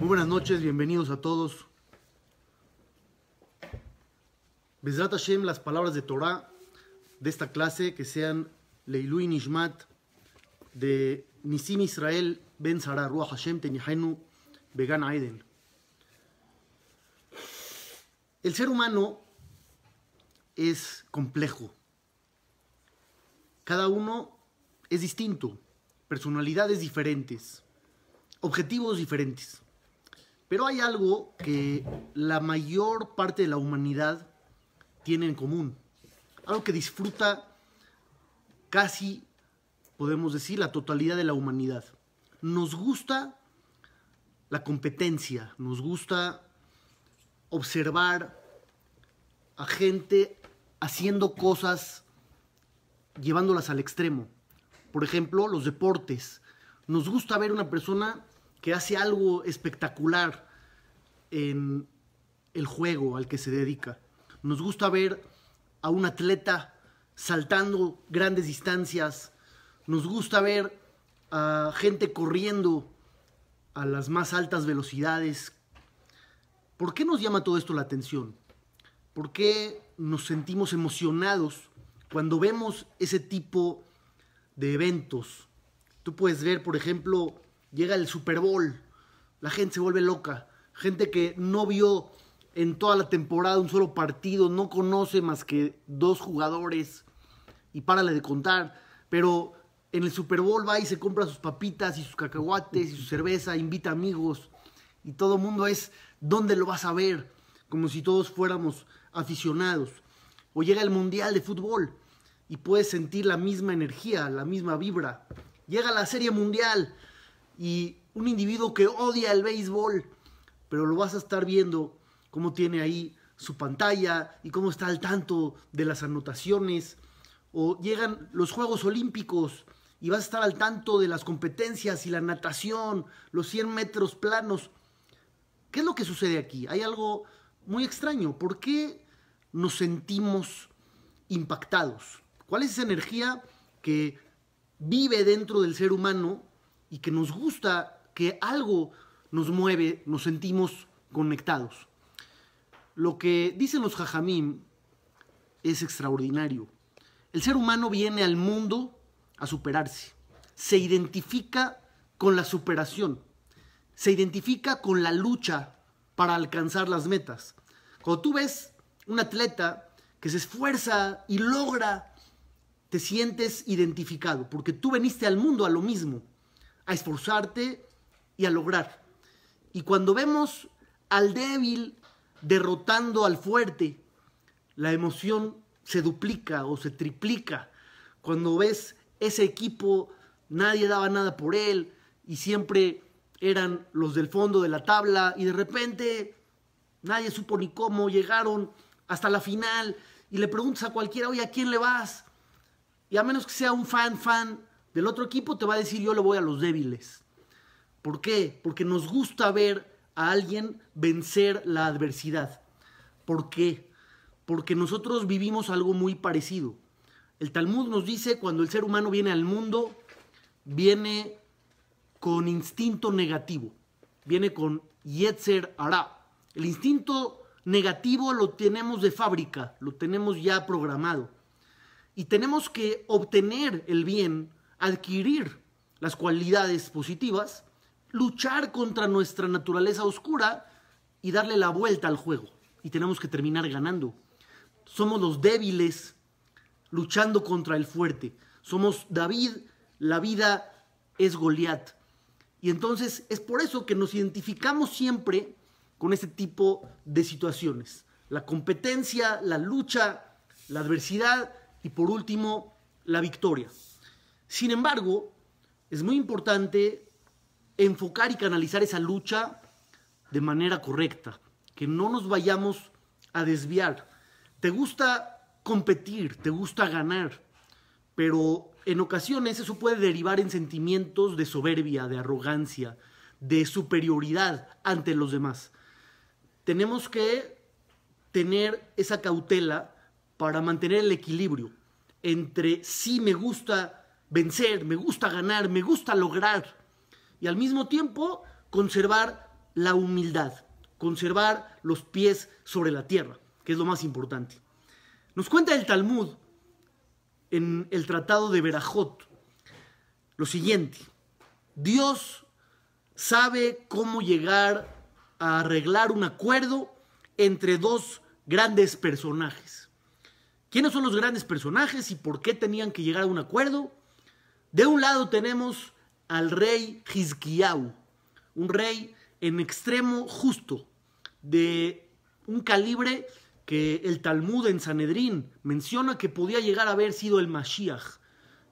Muy buenas noches, bienvenidos a todos. Besrat Hashem, las palabras de Torah de esta clase que sean Leilui Nishmat de Nisim Israel Ben Sarah Ruach Hashem Tenihenu Vegan Aiden. El ser humano es complejo. Cada uno es distinto, personalidades diferentes, objetivos diferentes. Pero hay algo que la mayor parte de la humanidad tiene en común. Algo que disfruta casi, podemos decir, la totalidad de la humanidad. Nos gusta la competencia, nos gusta observar a gente haciendo cosas, llevándolas al extremo. Por ejemplo, los deportes. Nos gusta ver una persona que hace algo espectacular en el juego al que se dedica. Nos gusta ver a un atleta saltando grandes distancias, nos gusta ver a gente corriendo a las más altas velocidades. ¿Por qué nos llama todo esto la atención? ¿Por qué nos sentimos emocionados cuando vemos ese tipo de eventos? Tú puedes ver, por ejemplo, llega el Super Bowl, la gente se vuelve loca, gente que no vio en toda la temporada un solo partido, no conoce más que dos jugadores y párale de contar, pero en el Super Bowl va y se compra sus papitas y sus cacahuates y su cerveza, invita amigos y todo el mundo es dónde lo vas a ver, como si todos fuéramos aficionados. O llega el Mundial de Fútbol y puedes sentir la misma energía, la misma vibra. Llega la Serie Mundial y un individuo que odia el béisbol, pero lo vas a estar viendo cómo tiene ahí su pantalla y cómo está al tanto de las anotaciones. O llegan los Juegos Olímpicos y vas a estar al tanto de las competencias y la natación, los 100 metros planos. ¿Qué es lo que sucede aquí? Hay algo muy extraño. ¿Por qué nos sentimos impactados? ¿Cuál es esa energía que vive dentro del ser humano y que nos gusta, que algo nos mueve, nos sentimos conectados. Lo que dicen los jajamim es extraordinario. El ser humano viene al mundo a superarse. Se identifica con la superación. Se identifica con la lucha para alcanzar las metas. Cuando tú ves un atleta que se esfuerza y logra, te sientes identificado, porque tú veniste al mundo a lo mismo a esforzarte y a lograr. Y cuando vemos al débil derrotando al fuerte, la emoción se duplica o se triplica. Cuando ves ese equipo, nadie daba nada por él y siempre eran los del fondo de la tabla y de repente nadie supo ni cómo llegaron hasta la final y le preguntas a cualquiera, oye, ¿a quién le vas? Y a menos que sea un fan, fan, del otro equipo te va a decir yo le voy a los débiles. ¿Por qué? Porque nos gusta ver a alguien vencer la adversidad. ¿Por qué? Porque nosotros vivimos algo muy parecido. El Talmud nos dice cuando el ser humano viene al mundo, viene con instinto negativo, viene con Yetzer Ara. El instinto negativo lo tenemos de fábrica, lo tenemos ya programado. Y tenemos que obtener el bien adquirir las cualidades positivas, luchar contra nuestra naturaleza oscura y darle la vuelta al juego. Y tenemos que terminar ganando. Somos los débiles luchando contra el fuerte. Somos David, la vida es Goliat. Y entonces es por eso que nos identificamos siempre con este tipo de situaciones. La competencia, la lucha, la adversidad y por último, la victoria. Sin embargo, es muy importante enfocar y canalizar esa lucha de manera correcta, que no nos vayamos a desviar. Te gusta competir, te gusta ganar, pero en ocasiones eso puede derivar en sentimientos de soberbia, de arrogancia, de superioridad ante los demás. Tenemos que tener esa cautela para mantener el equilibrio entre sí me gusta vencer, me gusta ganar, me gusta lograr. Y al mismo tiempo conservar la humildad, conservar los pies sobre la tierra, que es lo más importante. Nos cuenta el Talmud en el Tratado de Berajot lo siguiente. Dios sabe cómo llegar a arreglar un acuerdo entre dos grandes personajes. ¿Quiénes son los grandes personajes y por qué tenían que llegar a un acuerdo? De un lado tenemos al rey Hizkiau, un rey en extremo justo, de un calibre que el Talmud en Sanedrín menciona que podía llegar a haber sido el Mashiach,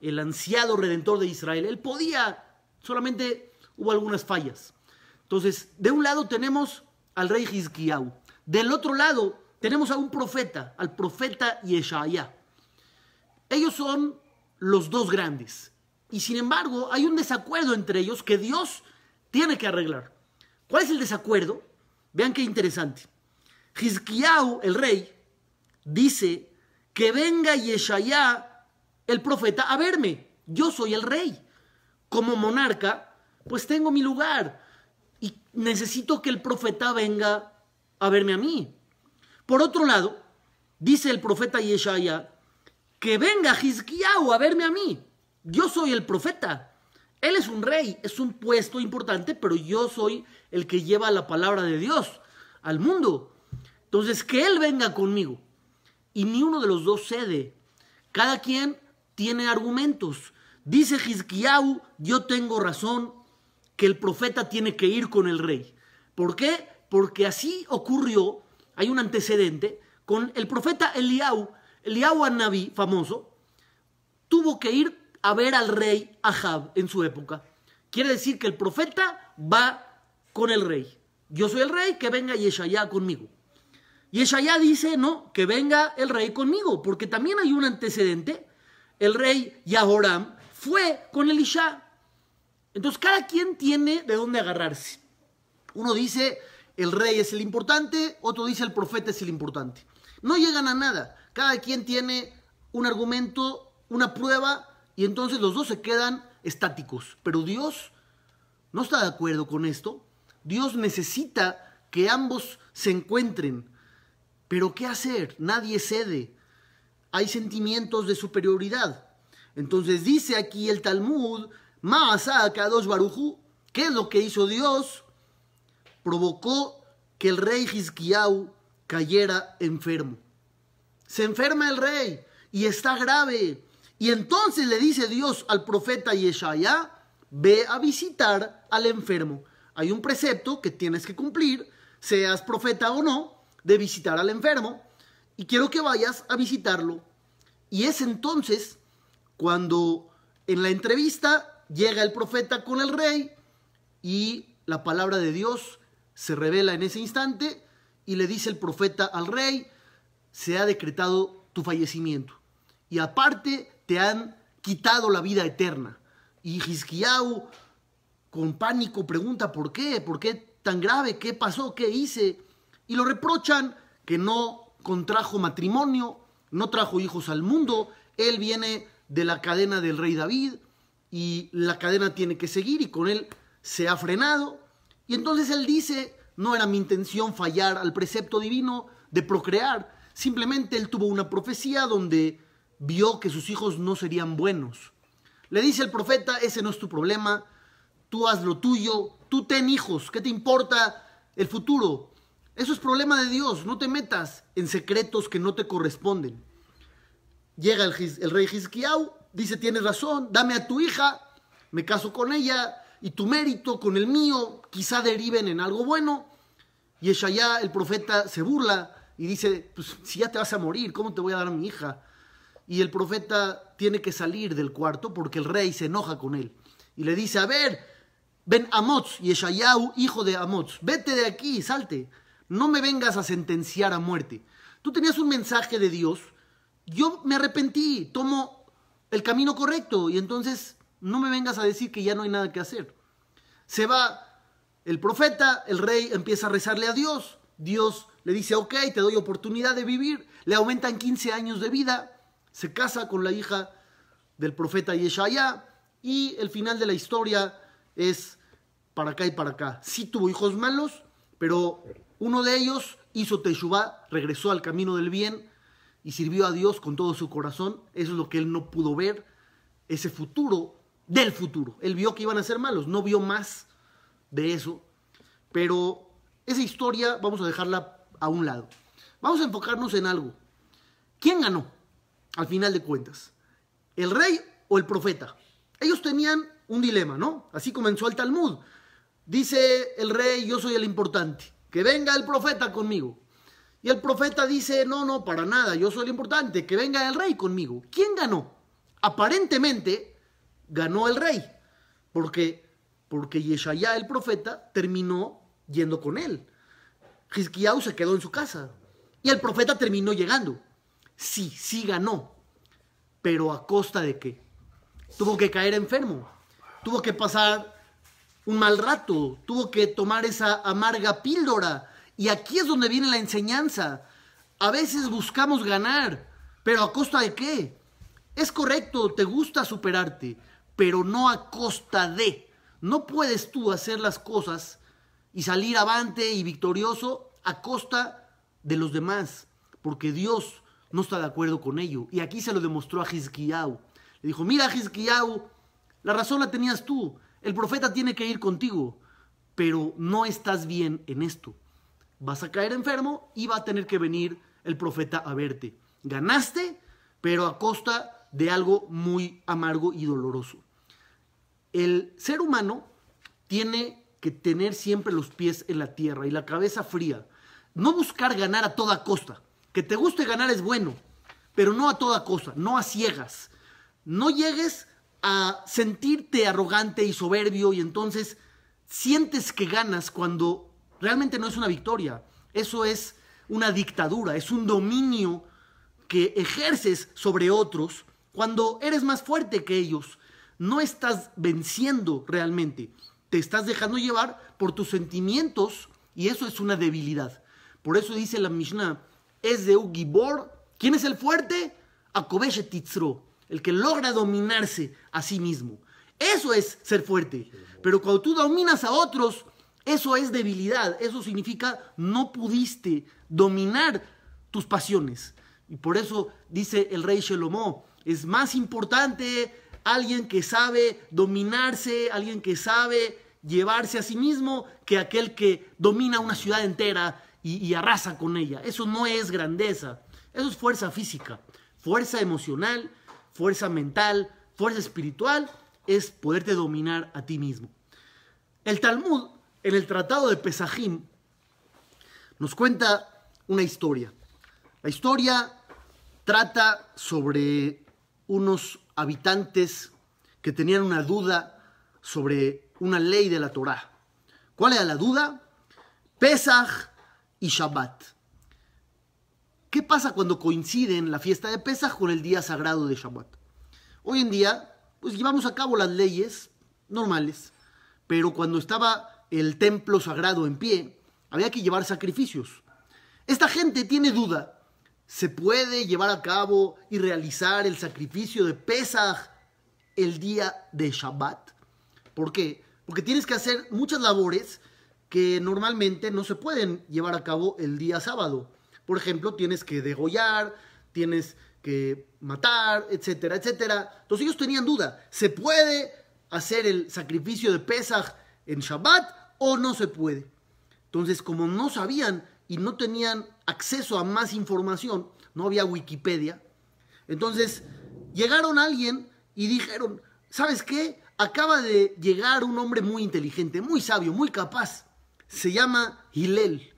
el ansiado redentor de Israel. Él podía, solamente hubo algunas fallas. Entonces, de un lado tenemos al rey Hizkiau, del otro lado tenemos a un profeta, al profeta Yeshaya. Ellos son los dos grandes y sin embargo hay un desacuerdo entre ellos que Dios tiene que arreglar. ¿Cuál es el desacuerdo? Vean qué interesante. Hizkiyahu, el rey, dice que venga Yeshaya, el profeta, a verme. Yo soy el rey. Como monarca, pues tengo mi lugar y necesito que el profeta venga a verme a mí. Por otro lado, dice el profeta Yeshaya, que venga Hizkiyahu a verme a mí. Yo soy el profeta. Él es un rey, es un puesto importante, pero yo soy el que lleva la palabra de Dios al mundo. Entonces, que Él venga conmigo. Y ni uno de los dos cede. Cada quien tiene argumentos. Dice Hizkiyahu, yo tengo razón, que el profeta tiene que ir con el rey. ¿Por qué? Porque así ocurrió, hay un antecedente, con el profeta Eliau, Eliau Anabí, famoso, tuvo que ir a ver al rey Ahab en su época. Quiere decir que el profeta va con el rey. Yo soy el rey, que venga Yeshayá conmigo. Yeshayá dice, no, que venga el rey conmigo, porque también hay un antecedente. El rey Yahoram fue con Elisha. Entonces cada quien tiene de dónde agarrarse. Uno dice, el rey es el importante, otro dice, el profeta es el importante. No llegan a nada. Cada quien tiene un argumento, una prueba y entonces los dos se quedan estáticos. Pero Dios no está de acuerdo con esto. Dios necesita que ambos se encuentren. Pero ¿qué hacer? Nadie cede. Hay sentimientos de superioridad. Entonces dice aquí el Talmud, Maasa Kadosh baruju". ¿qué es lo que hizo Dios? Provocó que el rey Hizquiau cayera enfermo. Se enferma el rey y está grave y entonces le dice Dios al profeta Yeshaya, ve a visitar al enfermo. Hay un precepto que tienes que cumplir, seas profeta o no, de visitar al enfermo. Y quiero que vayas a visitarlo. Y es entonces cuando en la entrevista llega el profeta con el rey y la palabra de Dios se revela en ese instante y le dice el profeta al rey, se ha decretado tu fallecimiento. Y aparte te han quitado la vida eterna. Y Hizkiyahu, con pánico, pregunta, ¿por qué? ¿Por qué tan grave? ¿Qué pasó? ¿Qué hice? Y lo reprochan que no contrajo matrimonio, no trajo hijos al mundo, él viene de la cadena del rey David y la cadena tiene que seguir y con él se ha frenado. Y entonces él dice, no era mi intención fallar al precepto divino de procrear, simplemente él tuvo una profecía donde vio que sus hijos no serían buenos. Le dice el profeta, ese no es tu problema, tú haz lo tuyo, tú ten hijos, ¿qué te importa el futuro? Eso es problema de Dios, no te metas en secretos que no te corresponden. Llega el, rey Hizquiau, dice, tienes razón, dame a tu hija, me caso con ella, y tu mérito con el mío quizá deriven en algo bueno. Y ya el profeta, se burla y dice, pues si ya te vas a morir, ¿cómo te voy a dar a mi hija? y el profeta tiene que salir del cuarto porque el rey se enoja con él y le dice, a ver, ven Amoz, Yeshayahu, hijo de Amoz, vete de aquí, salte, no me vengas a sentenciar a muerte. Tú tenías un mensaje de Dios, yo me arrepentí, tomo el camino correcto y entonces no me vengas a decir que ya no hay nada que hacer. Se va el profeta, el rey empieza a rezarle a Dios, Dios le dice, ok, te doy oportunidad de vivir, le aumentan 15 años de vida, se casa con la hija del profeta Yeshaya y el final de la historia es para acá y para acá. Sí tuvo hijos malos, pero uno de ellos hizo Teshuvah, regresó al camino del bien y sirvió a Dios con todo su corazón. Eso es lo que él no pudo ver, ese futuro del futuro. Él vio que iban a ser malos, no vio más de eso. Pero esa historia vamos a dejarla a un lado. Vamos a enfocarnos en algo. ¿Quién ganó? al final de cuentas? ¿El rey o el profeta? Ellos tenían un dilema, ¿no? Así comenzó el Talmud. Dice el rey, yo soy el importante, que venga el profeta conmigo. Y el profeta dice, no, no, para nada, yo soy el importante, que venga el rey conmigo. ¿Quién ganó? Aparentemente ganó el rey, porque porque Yeshaya el profeta terminó yendo con él. Hizkiyahu se quedó en su casa y el profeta terminó llegando. Sí, sí ganó, pero a costa de qué? Tuvo que caer enfermo, tuvo que pasar un mal rato, tuvo que tomar esa amarga píldora. Y aquí es donde viene la enseñanza. A veces buscamos ganar, pero ¿a costa de qué? Es correcto, te gusta superarte, pero no a costa de. No puedes tú hacer las cosas y salir avante y victorioso a costa de los demás, porque Dios no está de acuerdo con ello. Y aquí se lo demostró a Hizkiyahu. Le dijo, mira Hizkiyahu, la razón la tenías tú. El profeta tiene que ir contigo, pero no estás bien en esto. Vas a caer enfermo y va a tener que venir el profeta a verte. Ganaste, pero a costa de algo muy amargo y doloroso. El ser humano tiene que tener siempre los pies en la tierra y la cabeza fría. No buscar ganar a toda costa. Que te guste ganar es bueno, pero no a toda cosa, no a ciegas. No llegues a sentirte arrogante y soberbio y entonces sientes que ganas cuando realmente no es una victoria. Eso es una dictadura, es un dominio que ejerces sobre otros cuando eres más fuerte que ellos. No estás venciendo realmente, te estás dejando llevar por tus sentimientos y eso es una debilidad. Por eso dice la Mishnah, es de Ugibor. ¿Quién es el fuerte? Akobeshe el que logra dominarse a sí mismo. Eso es ser fuerte. Pero cuando tú dominas a otros, eso es debilidad. Eso significa no pudiste dominar tus pasiones. Y por eso dice el rey Shelomó, es más importante alguien que sabe dominarse, alguien que sabe llevarse a sí mismo que aquel que domina una ciudad entera y, arrasa con ella. Eso no es grandeza, eso es fuerza física, fuerza emocional, fuerza mental, fuerza espiritual, es poderte dominar a ti mismo. El Talmud, en el Tratado de Pesajim, nos cuenta una historia. La historia trata sobre unos habitantes que tenían una duda sobre una ley de la Torah. ¿Cuál era la duda? Pesach y Shabbat. ¿Qué pasa cuando coinciden la fiesta de Pesach con el día sagrado de Shabbat? Hoy en día, pues llevamos a cabo las leyes normales, pero cuando estaba el templo sagrado en pie, había que llevar sacrificios. Esta gente tiene duda. ¿Se puede llevar a cabo y realizar el sacrificio de Pesach el día de Shabbat? ¿Por qué? porque tienes que hacer muchas labores que normalmente no se pueden llevar a cabo el día sábado. Por ejemplo, tienes que degollar, tienes que matar, etcétera, etcétera. Entonces ellos tenían duda, ¿se puede hacer el sacrificio de Pesach en Shabbat o no se puede? Entonces, como no sabían y no tenían acceso a más información, no había Wikipedia, entonces llegaron a alguien y dijeron, ¿sabes qué? acaba de llegar un hombre muy inteligente, muy sabio, muy capaz. Se llama Hilel.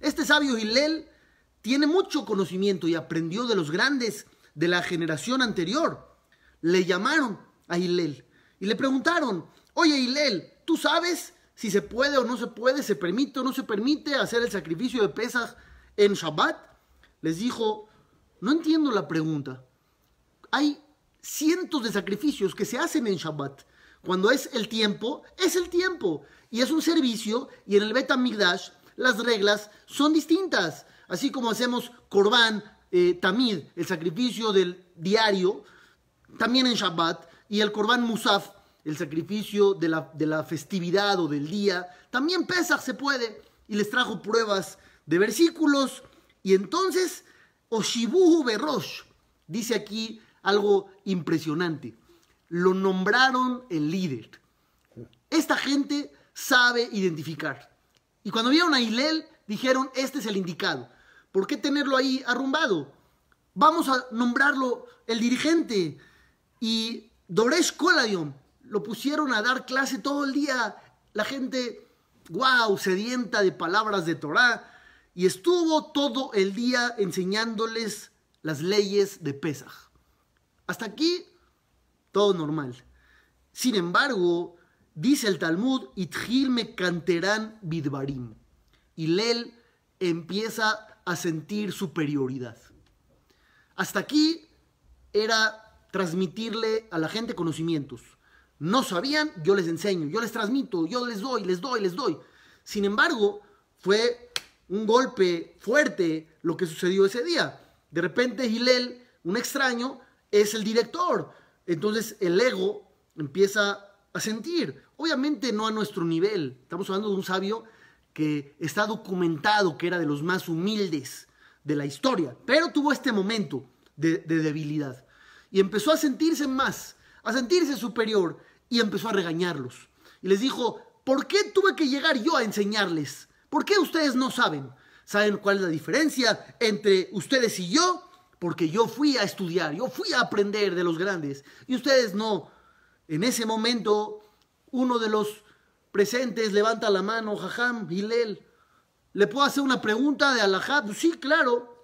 Este sabio Hilel tiene mucho conocimiento y aprendió de los grandes de la generación anterior. Le llamaron a Hilel y le preguntaron, oye Hilel, ¿tú sabes si se puede o no se puede, se permite o no se permite hacer el sacrificio de pesas en Shabbat? Les dijo, no entiendo la pregunta. Hay cientos de sacrificios que se hacen en Shabbat. Cuando es el tiempo, es el tiempo. Y es un servicio, y en el Bet Migdash las reglas son distintas. Así como hacemos Korban, eh, Tamid, el sacrificio del diario, también en Shabbat, y el Korban Musaf, el sacrificio de la, festividad o del día, también Pesach se puede. Y les trajo pruebas de versículos. Y entonces, Oshibuhu Berosh, dice aquí algo impresionante lo nombraron el líder. Esta gente sabe identificar. Y cuando vieron a Hilel, dijeron, este es el indicado. ¿Por qué tenerlo ahí arrumbado? Vamos a nombrarlo el dirigente. Y Doresh Koladion lo pusieron a dar clase todo el día. La gente, wow, sedienta de palabras de Torah. Y estuvo todo el día enseñándoles las leyes de Pesaj. Hasta aquí todo normal. Sin embargo, dice el Talmud, Itgil me canterán bidbarim. Y Lel empieza a sentir superioridad. Hasta aquí era transmitirle a la gente conocimientos. No sabían, yo les enseño, yo les transmito, yo les doy, les doy, les doy. Sin embargo, fue un golpe fuerte lo que sucedió ese día. De repente Gilel, un extraño, es el director entonces el ego empieza a sentir, obviamente no a nuestro nivel, estamos hablando de un sabio que está documentado que era de los más humildes de la historia, pero tuvo este momento de, debilidad y empezó a sentirse más, a sentirse superior y empezó a regañarlos. Y les dijo, ¿por qué tuve que llegar yo a enseñarles? ¿Por qué ustedes no saben? ¿Saben cuál es la diferencia entre ustedes y yo? porque yo fui a estudiar, yo fui a aprender de los grandes y ustedes no. En ese momento, uno de los presentes levanta la mano, Jajam, Hilel, ¿le puedo hacer una pregunta de Allahab? sí, claro.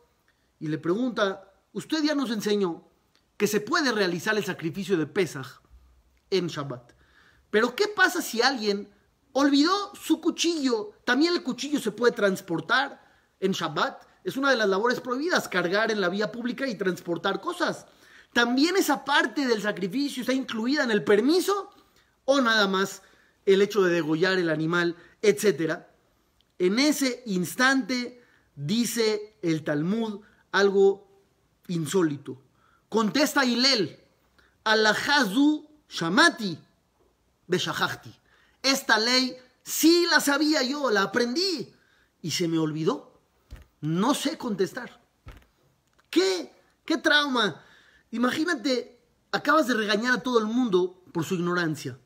Y le pregunta, usted ya nos enseñó que se puede realizar el sacrificio de Pesaj en Shabbat. Pero ¿qué pasa si alguien olvidó su cuchillo? También el cuchillo se puede transportar en Shabbat. Es una de las labores prohibidas cargar en la vía pública y transportar cosas. ¿También esa parte del sacrificio está incluida en el permiso? ¿O nada más el hecho de degollar el animal, etcétera? En ese instante dice el Talmud algo insólito. Contesta Hilel, Hazdu Shamati Beshahachti. Esta ley sí la sabía yo, la aprendí y se me olvidó. No sé contestar. ¿Qué? ¿Qué trauma? Imagínate, acabas de regañar a todo el mundo por su ignorancia.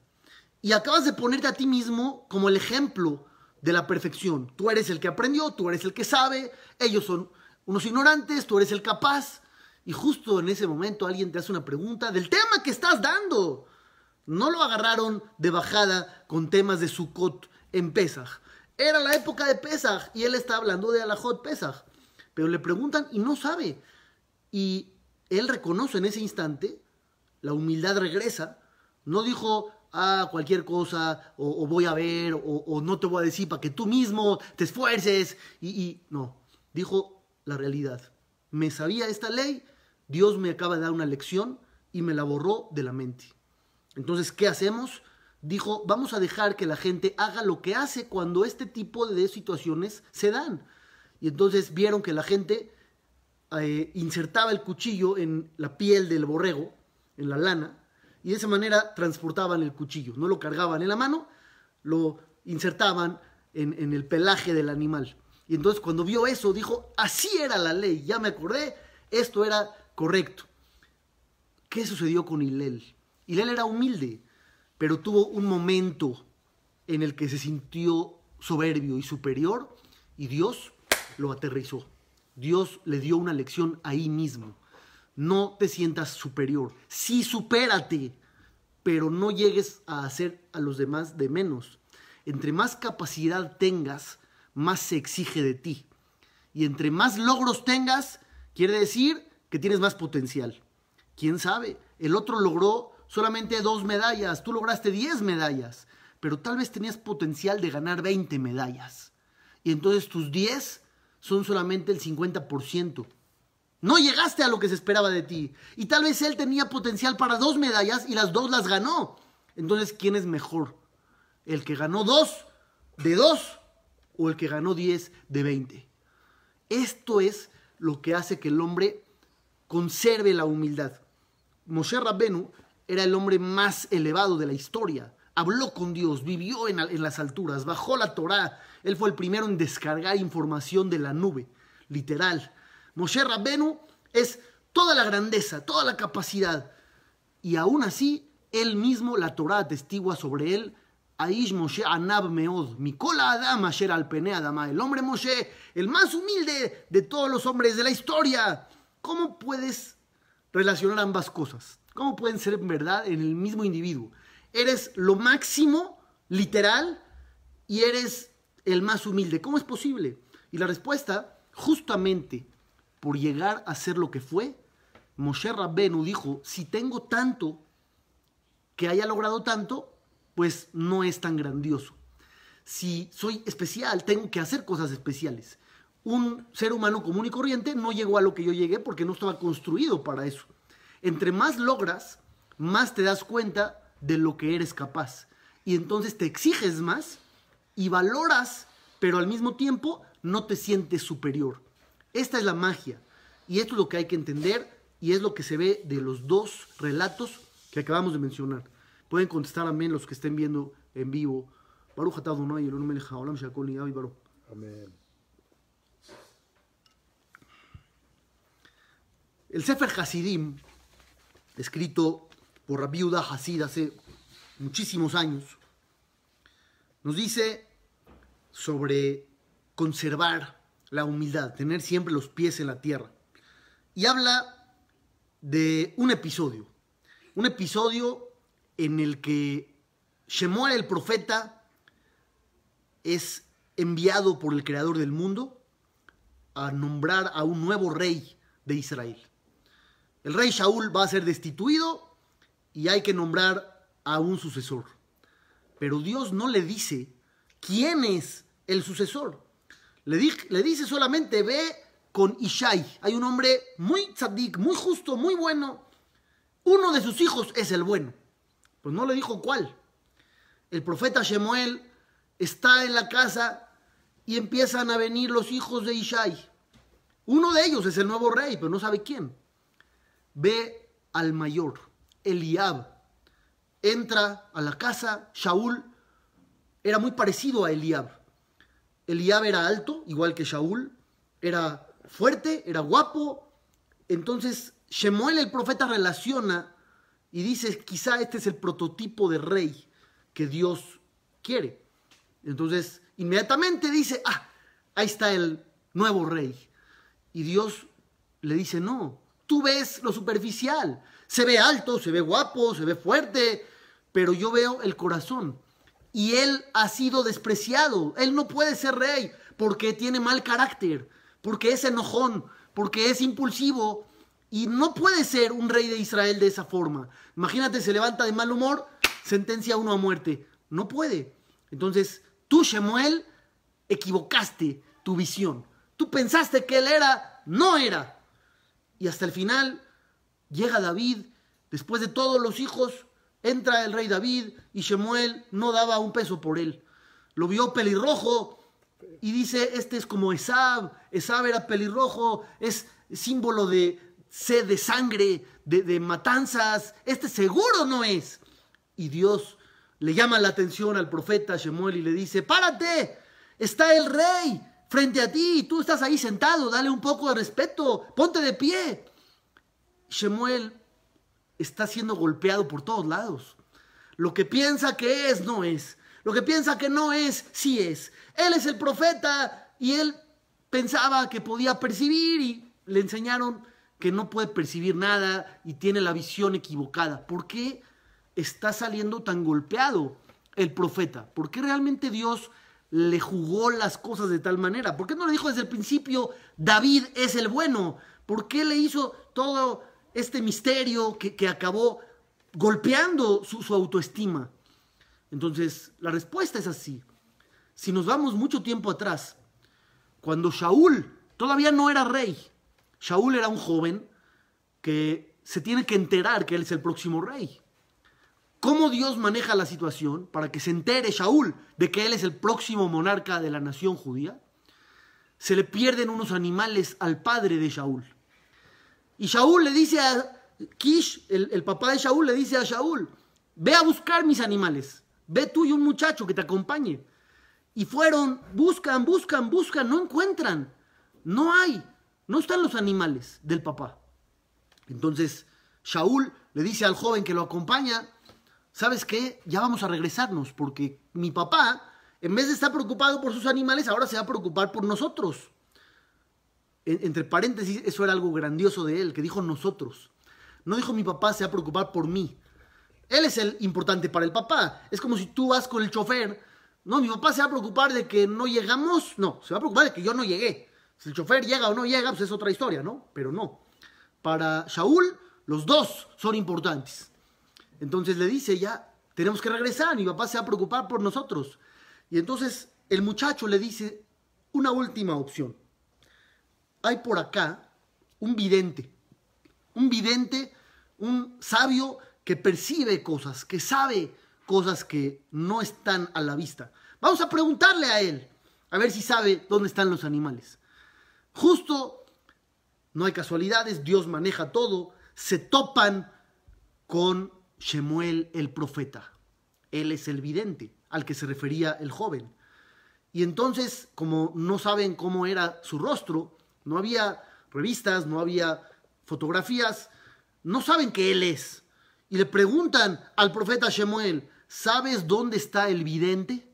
Y acabas de ponerte a ti mismo como el ejemplo de la perfección. Tú eres el que aprendió, tú eres el que sabe, ellos son unos ignorantes, tú eres el capaz. Y justo en ese momento alguien te hace una pregunta del tema que estás dando. No lo agarraron de bajada con temas de Sukkot en Pesach. Era la época de Pesach y él está hablando de Alajot Pesach. Pero le preguntan y no sabe. Y él reconoce en ese instante, la humildad regresa. No dijo, ah, cualquier cosa, o, voy a ver, o, no te voy a decir para que tú mismo te esfuerces. Y, y no, dijo la realidad. Me sabía esta ley, Dios me acaba de dar una lección y me la borró de la mente. Entonces, ¿qué hacemos? dijo, vamos a dejar que la gente haga lo que hace cuando este tipo de situaciones se dan. Y entonces vieron que la gente eh, insertaba el cuchillo en la piel del borrego, en la lana, y de esa manera transportaban el cuchillo. No lo cargaban en la mano, lo insertaban en, el pelaje del animal. Y entonces cuando vio eso dijo, así era la ley, ya me acordé, esto era correcto. ¿Qué sucedió con Hilel? Hilel era humilde, pero tuvo un momento en el que se sintió soberbio y superior y Dios lo aterrizó. Dios le dio una lección ahí mismo. No te sientas superior. Sí, supérate, pero no llegues a hacer a los demás de menos. Entre más capacidad tengas, más se exige de ti. Y entre más logros tengas, quiere decir que tienes más potencial. ¿Quién sabe? El otro logró solamente dos medallas, tú lograste diez medallas, pero tal vez tenías potencial de ganar veinte medallas. Y entonces tus diez. son solamente el ciento. No llegaste a lo que se esperaba de ti. Y tal vez él tenía potencial para dos medallas y las dos las ganó. Entonces, ¿quién es mejor? ¿El que ganó dos de dos o el que ganó diez de veinte? Esto es lo que hace que el hombre conserve la humildad. Moshe Rabbenu era el hombre más elevado de la historia. Habló con Dios, vivió en, las alturas, bajó la Torá. Él fue el primero en descargar información de la nube, literal. Moshe Rabbenu es toda la grandeza, toda la capacidad. Y aún así, él mismo, la Torá atestigua sobre él Aish Moshe Anab Meod, Mikola Adama, Asher Alpene Adama, el hombre Moshe, el más humilde de todos los hombres de la historia. ¿Cómo puedes relacionar ambas cosas? ¿Cómo pueden ser verdad en el mismo individuo? Eres lo máximo, literal, y eres el más humilde. ¿Cómo es posible? Y la respuesta, justamente por llegar a ser lo que fue, Moshe Rabbenu dijo, si tengo tanto, que haya logrado tanto, pues no es tan grandioso. Si soy especial, tengo que hacer cosas especiales. Un ser humano común y corriente no llegó a lo que yo llegué porque no estaba construido para eso. Entre más logras, más te das cuenta de lo que eres capaz. Y entonces te exiges más y valoras, pero al mismo tiempo no te sientes superior. Esta es la magia. Y esto es lo que hay que entender y es lo que se ve de los dos relatos que acabamos de mencionar. Pueden contestar amén los que estén viendo en vivo. Amén. El Sefer Hasidim escrito por la viuda Hasid hace muchísimos años, nos dice sobre conservar la humildad, tener siempre los pies en la tierra. Y habla de un episodio, un episodio en el que Shemuel el profeta es enviado por el creador del mundo a nombrar a un nuevo rey de Israel. El rey Shaul va a ser destituido y hay que nombrar a un sucesor. Pero Dios no le dice quién es el sucesor. Le, dice solamente ve con Ishai. Hay un hombre muy tzadik, muy justo, muy bueno. Uno de sus hijos es el bueno. Pues no le dijo cuál. El profeta Shemuel está en la casa y empiezan a venir los hijos de Ishai. Uno de ellos es el nuevo rey, pero no sabe quién ve al mayor, Eliab. Entra a la casa, Shaul era muy parecido a Eliab. Eliab era alto, igual que Shaul, era fuerte, era guapo. Entonces, Shemuel el profeta relaciona y dice, quizá este es el prototipo de rey que Dios quiere. Entonces, inmediatamente dice, ah, ahí está el nuevo rey. Y Dios le dice, no, tú ves lo superficial. Se ve alto, se ve guapo, se ve fuerte, pero yo veo el corazón. Y él ha sido despreciado. Él no puede ser rey porque tiene mal carácter, porque es enojón, porque es impulsivo. Y no puede ser un rey de Israel de esa forma. Imagínate, se levanta de mal humor, sentencia a uno a muerte. No puede. Entonces, tú, Shemuel, equivocaste tu visión. Tú pensaste que él era, no era. Y hasta el final llega David, después de todos los hijos, entra el rey David y Shemuel no daba un peso por él. Lo vio pelirrojo y dice, este es como Esab, Esab era pelirrojo, es símbolo de sed de sangre, de, matanzas, este seguro no es. Y Dios le llama la atención al profeta Shemuel y le dice, párate, está el rey, frente a ti, tú estás ahí sentado, dale un poco de respeto, ponte de pie. Shemuel está siendo golpeado por todos lados. Lo que piensa que es, no es. Lo que piensa que no es, sí es. Él es el profeta y él pensaba que podía percibir y le enseñaron que no puede percibir nada y tiene la visión equivocada. ¿Por qué está saliendo tan golpeado el profeta? ¿Por qué realmente Dios le jugó las cosas de tal manera? ¿Por qué no le dijo desde el principio, David es el bueno? ¿Por qué le hizo todo este misterio que, acabó golpeando su, su autoestima? Entonces, la respuesta es así. Si nos vamos mucho tiempo atrás, cuando Shaul todavía no era rey, Shaul era un joven que se tiene que enterar que él es el próximo rey cómo Dios maneja la situación para que se entere Shaul de que él es el próximo monarca de la nación judía, se le pierden unos animales al padre de Shaul. Y Shaul le dice a Kish, el, papá de Shaul, le dice a Shaul, ve a buscar mis animales, ve tú y un muchacho que te acompañe. Y fueron, buscan, buscan, buscan, no encuentran, no hay, no están los animales del papá. Entonces Shaul le dice al joven que lo acompaña, ¿sabes qué? Ya vamos a regresarnos porque mi papá, en vez de estar preocupado por sus animales, ahora se va a preocupar por nosotros. entre paréntesis, eso era algo grandioso de él, que dijo nosotros. No dijo mi papá se va a preocupar por mí. Él es el importante para el papá. Es como si tú vas con el chofer. No, mi papá se va a preocupar de que no llegamos. No, se va a preocupar de que yo no llegué. Si el chofer llega o no llega, pues es otra historia, ¿no? Pero no. Para Shaul, los dos son importantes. Entonces le dice, ya, tenemos que regresar, mi papá se va a preocupar por nosotros. Y entonces el muchacho le dice, una última opción. Hay por acá un vidente, un vidente, un sabio que percibe cosas, que sabe cosas que no están a la vista. Vamos a preguntarle a él, a ver si sabe dónde están los animales. Justo, no hay casualidades, Dios maneja todo, se topan con Shemuel el profeta. Él es el vidente al que se refería el joven. Y entonces, como no saben cómo era su rostro, no había revistas, no había fotografías, no saben que él es. Y le preguntan al profeta Shemuel, ¿sabes dónde está el vidente?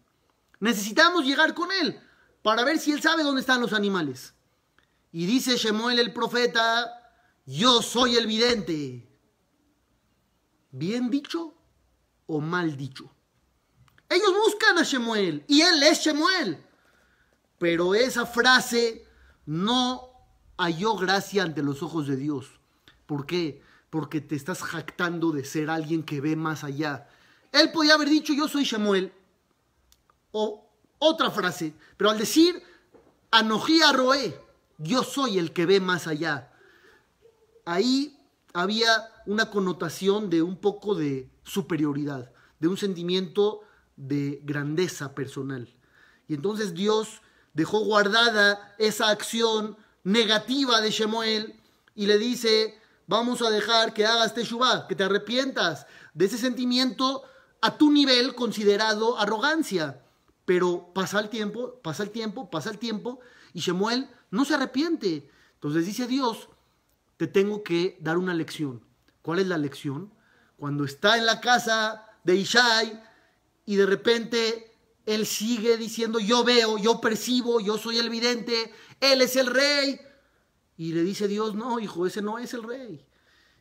Necesitamos llegar con él para ver si él sabe dónde están los animales. Y dice Shemuel el profeta, yo soy el vidente bien dicho o mal dicho. Ellos buscan a Shemuel y él es Shemuel. Pero esa frase no halló gracia ante los ojos de Dios. ¿Por qué? Porque te estás jactando de ser alguien que ve más allá. Él podía haber dicho yo soy Shemuel o otra frase, pero al decir Anojí Roé, yo soy el que ve más allá. Ahí había una connotación de un poco de superioridad, de un sentimiento de grandeza personal. Y entonces Dios dejó guardada esa acción negativa de Shemuel y le dice, vamos a dejar que hagas teshuvah, que te arrepientas de ese sentimiento a tu nivel considerado arrogancia. Pero pasa el tiempo, pasa el tiempo, pasa el tiempo y Shemuel no se arrepiente. Entonces dice Dios, te tengo que dar una lección. ¿Cuál es la lección? Cuando está en la casa de Ishai y de repente él sigue diciendo, yo veo, yo percibo, yo soy el vidente, él es el rey. Y le dice Dios, no, hijo, ese no es el rey.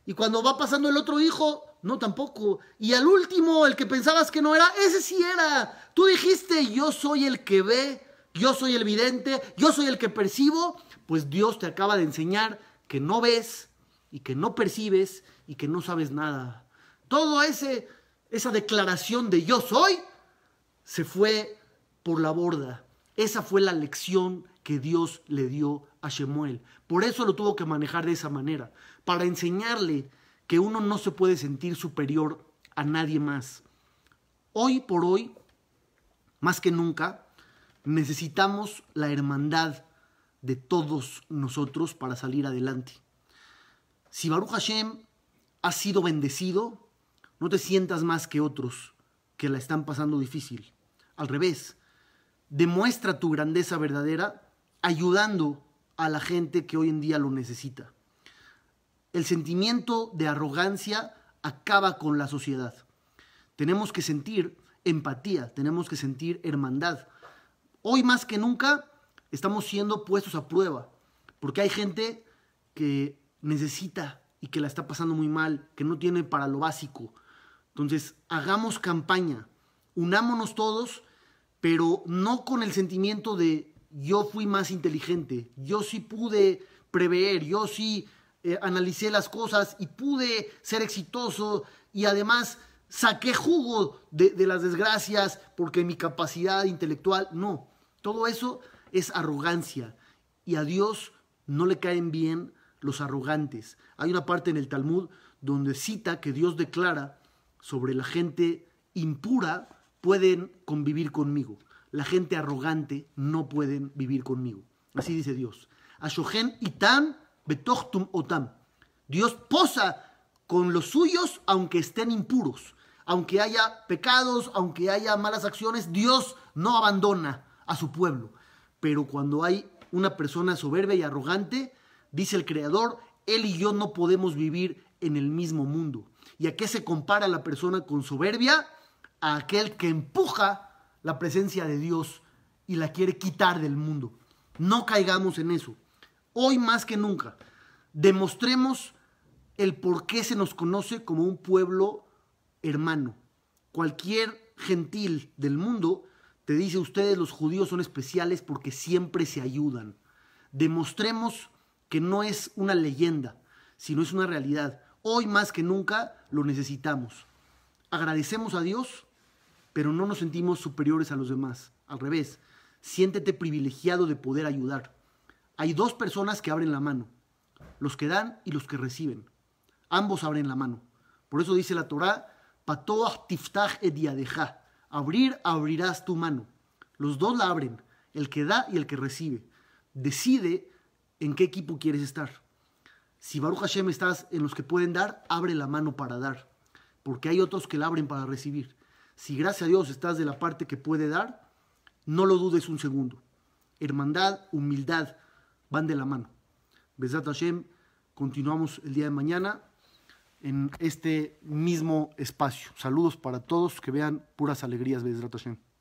Y cuando va pasando el otro hijo, no tampoco. Y al último, el que pensabas que no era, ese sí era. Tú dijiste, yo soy el que ve, yo soy el vidente, yo soy el que percibo. Pues Dios te acaba de enseñar que no ves y que no percibes y que no sabes nada. Todo ese esa declaración de yo soy se fue por la borda. Esa fue la lección que Dios le dio a Shemuel. Por eso lo tuvo que manejar de esa manera, para enseñarle que uno no se puede sentir superior a nadie más. Hoy por hoy, más que nunca, necesitamos la hermandad de todos nosotros para salir adelante. Si Baruch Hashem ha sido bendecido, no te sientas más que otros que la están pasando difícil. Al revés, demuestra tu grandeza verdadera ayudando a la gente que hoy en día lo necesita. El sentimiento de arrogancia acaba con la sociedad. Tenemos que sentir empatía, tenemos que sentir hermandad. Hoy más que nunca estamos siendo puestos a prueba, porque hay gente que necesita y que la está pasando muy mal, que no tiene para lo básico. Entonces, hagamos campaña, unámonos todos, pero no con el sentimiento de yo fui más inteligente, yo sí pude prever, yo sí eh, analicé las cosas y pude ser exitoso y además saqué jugo de las desgracias porque mi capacidad intelectual, no, todo eso es arrogancia y a Dios no le caen bien los arrogantes. Hay una parte en el Talmud donde cita que Dios declara sobre la gente impura pueden convivir conmigo. La gente arrogante no pueden vivir conmigo. Así dice Dios. Ashohen itam betochtum otam. Dios posa con los suyos aunque estén impuros, aunque haya pecados, aunque haya malas acciones, Dios no abandona a su pueblo pero cuando hay una persona soberbia y arrogante, dice el Creador, él y yo no podemos vivir en el mismo mundo. ¿Y a qué se compara la persona con soberbia? A aquel que empuja la presencia de Dios y la quiere quitar del mundo. No caigamos en eso. Hoy más que nunca, demostremos el por qué se nos conoce como un pueblo hermano. Cualquier gentil del mundo te dice, ustedes los judíos son especiales porque siempre se ayudan. Demostremos que no es una leyenda, sino es una realidad. Hoy más que nunca lo necesitamos. Agradecemos a Dios, pero no nos sentimos superiores a los demás. Al revés, siéntete privilegiado de poder ayudar. Hay dos personas que abren la mano, los que dan y los que reciben. Ambos abren la mano. Por eso dice la Torá, patoach tiftach ediadeja. Abrir, abrirás tu mano. Los dos la abren, el que da y el que recibe. Decide en qué equipo quieres estar. Si Baruch Hashem estás en los que pueden dar, abre la mano para dar, porque hay otros que la abren para recibir. Si gracias a Dios estás de la parte que puede dar, no lo dudes un segundo. Hermandad, humildad van de la mano. Besat Hashem, continuamos el día de mañana en este mismo espacio. Saludos para todos, que vean puras alegrías, de Hashem.